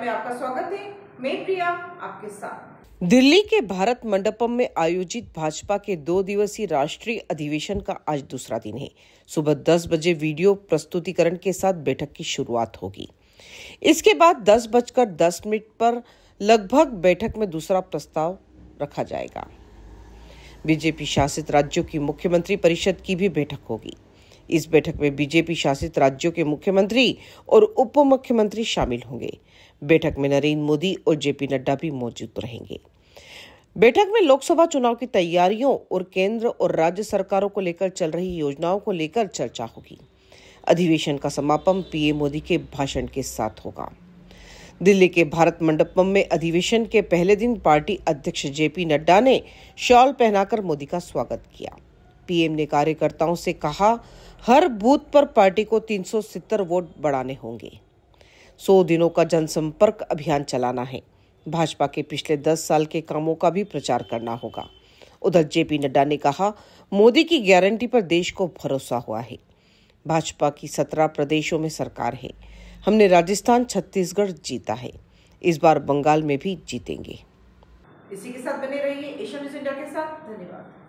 में आपका स्वागत है मैं प्रिया आपके साथ दिल्ली के भारत मंडपम में आयोजित भाजपा के दो दिवसीय राष्ट्रीय अधिवेशन का आज दूसरा दिन है सुबह 10 बजे वीडियो प्रस्तुतिकरण के साथ बैठक की शुरुआत होगी इसके बाद दस बजकर दस मिनट पर लगभग बैठक में दूसरा प्रस्ताव रखा जाएगा बीजेपी शासित राज्यों की मुख्यमंत्री परिषद की भी बैठक होगी इस बैठक में बीजेपी शासित राज्यों के मुख्यमंत्री और उप मुख्यमंत्री शामिल होंगे बैठक में नरेंद्र मोदी और जेपी नड्डा भी मौजूद रहेंगे बैठक में लोकसभा चुनाव की तैयारियों और केंद्र और राज्य सरकारों को लेकर चल रही योजनाओं को लेकर चर्चा होगी अधिवेशन का समापन पीएम मोदी के भाषण के साथ होगा दिल्ली के भारत मंडपम में अधिवेशन के पहले दिन पार्टी अध्यक्ष जेपी नड्डा ने शॉल पहनाकर मोदी का स्वागत किया पीएम ने कार्यकर्ताओं से कहा हर बूथ पर पार्टी को 370 वोट बढ़ाने होंगे 100 दिनों का जनसंपर्क अभियान चलाना है भाजपा के पिछले 10 साल के कामों का भी प्रचार करना होगा उधर जेपी नड्डा ने कहा मोदी की गारंटी पर देश को भरोसा हुआ है भाजपा की सत्रह प्रदेशों में सरकार है हमने राजस्थान छत्तीसगढ़ जीता है इस बार बंगाल में भी जीतेंगे इसी के साथ बने रहिए एशिया न्यूज इंडिया के साथ धन्यवाद